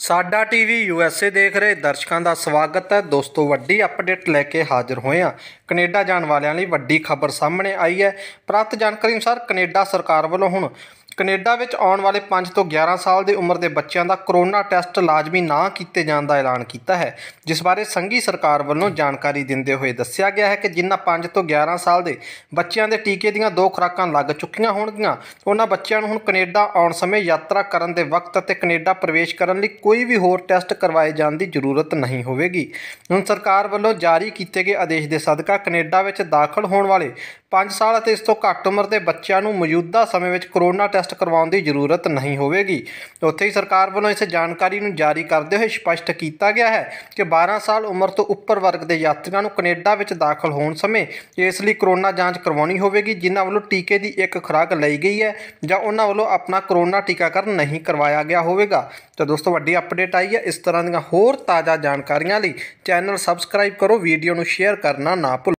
ਸਾਡਾ TV USA ਦੇਖ ਰਹੇ ਦਰਸ਼ਕਾਂ ਦਾ ਸਵਾਗਤ ਹੈ ਦੋਸਤੋ ਵੱਡੀ ਅਪਡੇਟ ਲੈ ਕੇ ਹਾਜ਼ਰ ਹੋਏ ਹਾਂ ਕੈਨੇਡਾ ਜਾਣ ਵਾਲਿਆਂ ਲਈ ਵੱਡੀ ਖਬਰ ਸਾਹਮਣੇ ਆਈ ਹੈ ਪ੍ਰਾਪਤ ਜਾਣਕਾਰੀ ਅਨੁਸਾਰ ਕੈਨੇਡਾ ਸਰਕਾਰ ਵੱਲੋਂ ਹੁਣ ਕੈਨੇਡਾ ਵਿੱਚ ਆਉਣ ਵਾਲੇ 5 ਤੋਂ 11 ਸਾਲ ਦੇ ਉਮਰ ਦੇ ਬੱਚਿਆਂ ਦਾ ਕਰੋਨਾ ਟੈਸਟ ਲਾਜ਼ਮੀ ਨਾ ਕੀਤੇ ਜਾਣ ਦਾ ਐਲਾਨ ਕੀਤਾ ਹੈ ਜਿਸ ਬਾਰੇ ਸੰਘੀ ਸਰਕਾਰ ਵੱਲੋਂ ਜਾਣਕਾਰੀ ਦਿੰਦੇ ਹੋਏ ਦੱਸਿਆ ਗਿਆ ਹੈ ਕਿ ਜਿਨ੍ਹਾਂ 5 ਤੋਂ 11 ਸਾਲ ਦੇ ਬੱਚਿਆਂ ਦੇ ਟੀਕੇ ਦੀਆਂ ਦੋ ਖੁਰਾਕਾਂ ਲੱਗ ਚੁੱਕੀਆਂ ਹੋਣਗੀਆਂ ਉਹਨਾਂ ਬੱਚਿਆਂ ਨੂੰ ਹੁਣ ਕੈਨੇਡਾ ਆਉਣ ਸਮੇਂ ਯਾਤਰਾ ਕਰਨ ਦੇ ਵਕਤ ਅਤੇ ਕੈਨੇਡਾ ਪ੍ਰਵੇਸ਼ ਕਰਨ ਲਈ ਕੋਈ ਵੀ ਹੋਰ ਟੈਸਟ ਕਰਵਾਏ ਜਾਣ ਦੀ ਜ਼ਰੂਰਤ ਨਹੀਂ ਹੋਵੇਗੀ ਹੁਣ ਸਰਕਾਰ ਵੱਲੋਂ ਜਾਰੀ ਕੀਤੇ ਗਏ ਆਦੇਸ਼ ਦੇ ਸਦਕਾ ਕੈਨੇਡਾ ਵਿੱਚ ਦਾਖਲ ਹੋਣ ਵਾਲੇ 5 ਸਾਲ ਅਤੇ ਇਸ ਤੋਂ ਘੱਟ ਉਮਰ ਦੇ ਬੱਚਿਆਂ ਨੂੰ ਮੌਜੂਦਾ ਸਮੇਂ ਵਿੱਚ ਕਰੋਨਾ ਟੈਸਟ ਟੈਸਟ ਕਰਵਾਉਣ ਦੀ ਜ਼ਰੂਰਤ ਨਹੀਂ ਹੋਵੇਗੀ ਉੱਥੇ ਹੀ ਸਰਕਾਰ ਵੱਲੋਂ ਇਸ ਜਾਣਕਾਰੀ ਨੂੰ ਜਾਰੀ ਕਰਦੇ ਹੋਏ ਸਪਸ਼ਟ ਕੀਤਾ ਗਿਆ ਹੈ ਕਿ 12 ਸਾਲ ਉਮਰ ਤੋਂ ਉੱਪਰ ਵਰਗ ਦੇ ਯਾਤਰੀਆਂ ਨੂੰ ਕੈਨੇਡਾ ਵਿੱਚ ਦਾਖਲ ਹੋਣ ਸਮੇਂ ਇਸ ਲਈ ਕਰੋਨਾ ਜਾਂਚ ਕਰਵਾਉਣੀ ਹੋਵੇਗੀ ਜਿਨ੍ਹਾਂ ਵੱਲੋਂ ਟੀਕੇ ਦੀ ਇੱਕ ਖੁਰਾਕ ਲਈ ਗਈ ਹੈ ਜਾਂ ਉਹਨਾਂ ਵੱਲੋਂ ਆਪਣਾ ਕਰੋਨਾ ਟੀਕਾਕਰਨ ਨਹੀਂ ਕਰਵਾਇਆ ਗਿਆ ਹੋਵੇਗਾ ਤਾਂ ਦੋਸਤੋ ਵੱਡੀ ਅਪਡੇਟ ਆਈ ਹੈ ਇਸ ਤਰ੍ਹਾਂ ਦੀਆਂ ਹੋਰ ਤਾਜ਼ਾ ਜਾਣਕਾਰੀਆਂ ਲਈ ਚੈਨਲ ਸਬਸਕ੍ਰਾਈਬ ਕਰੋ ਵੀਡੀਓ ਨੂੰ ਸ਼ੇਅਰ ਕਰਨਾ ਨਾ ਭੁੱਲੋ